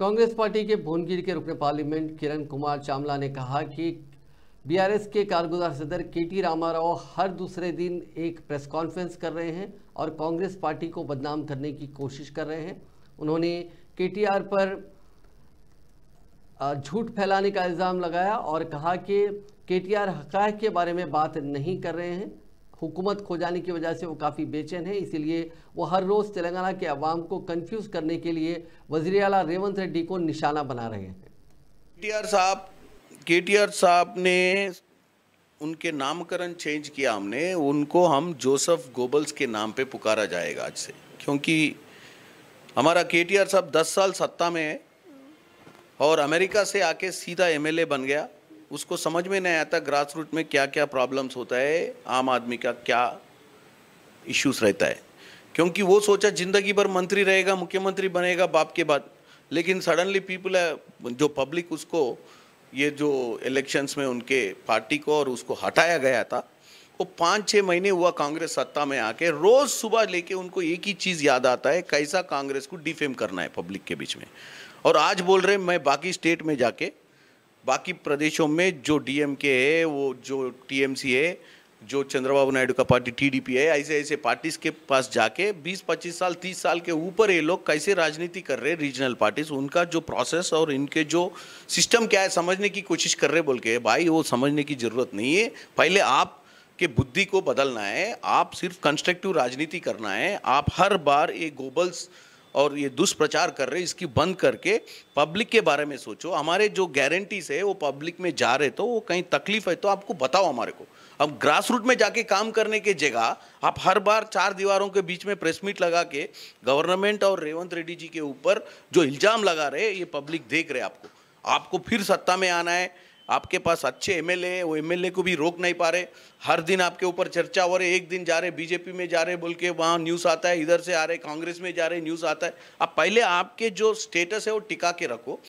Congress party के भुवनगिर के रुकने पार्लियामेंट किरण कुमार चामला ने कहा कि बीआरएस के कारगुजार सदर के टी रामाराव हर दूसरे दिन एक प्रेस कॉन्फ्रेंस कर रहे हैं और कांग्रेस पार्टी को बदनाम करने की कोशिश कर रहे हैं उन्होंने के पर झूठ फैलाने का इल्ज़ाम लगाया और कहा कि के टी के बारे में बात नहीं कर रहे हैं हुकूमत खो जाने की वजह से वो काफ़ी बेचैन है इसीलिए वो हर रोज़ तेलंगाना के अवाम को कंफ्यूज करने के लिए वजी अला रेवंत रेड्डी को निशाना बना रहे हैं के साहब के साहब ने उनके नामकरण चेंज किया हमने उनको हम जोसेफ गोबल्स के नाम पे पुकारा जाएगा आज से क्योंकि हमारा के साहब दस साल सत्ता में है और अमेरिका से आके सीधा ए बन गया उसको समझ में नहीं आता ग्रास रूट में क्या क्या प्रॉब्लम्स होता है आम आदमी का क्या इश्यूज रहता है क्योंकि वो सोचा जिंदगी भर मंत्री रहेगा मुख्यमंत्री बनेगा बाप के बाद लेकिन सडनली पीपल जो पब्लिक उसको ये जो इलेक्शंस में उनके पार्टी को और उसको हटाया गया था वो पाँच छः महीने हुआ कांग्रेस सत्ता में आके रोज़ सुबह लेके उनको एक ही चीज़ याद आता है कैसा कांग्रेस को डिफेम करना है पब्लिक के बीच में और आज बोल रहे मैं बाकी स्टेट में जाके बाकी प्रदेशों में जो डीएमके है वो जो टीएमसी है जो चंद्रबाबू नायडू का पार्टी टीडीपी है ऐसे ऐसे पार्टीज के पास जाके 20-25 साल 30 साल के ऊपर ये लोग कैसे राजनीति कर रहे रीजनल पार्टीज उनका जो प्रोसेस और इनके जो सिस्टम क्या है समझने की कोशिश कर रहे बोल के भाई वो समझने की ज़रूरत नहीं है पहले आप के बुद्धि को बदलना है आप सिर्फ कंस्ट्रक्टिव राजनीति करना है आप हर बार ये गोबल्स और ये दुष्प्रचार कर रहे इसकी बंद करके पब्लिक के बारे में सोचो हमारे जो गारंटीज है वो पब्लिक में जा रहे तो वो कहीं तकलीफ है तो आपको बताओ हमारे को अब ग्रास रूट में जाके काम करने के जगह आप हर बार चार दीवारों के बीच में प्रेस मीट लगा के गवर्नमेंट और रेवंत रेड्डी जी के ऊपर जो इल्ज़ाम लगा रहे ये पब्लिक देख रहे आपको आपको फिर सत्ता में आना है आपके पास अच्छे एम एल वो एम को भी रोक नहीं पा रहे हर दिन आपके ऊपर चर्चा हो रही एक दिन जा रहे बीजेपी में जा रहे बोल के वहाँ न्यूज़ आता है इधर से आ रहे कांग्रेस में जा रहे न्यूज़ आता है अब पहले आपके जो स्टेटस है वो टिका के रखो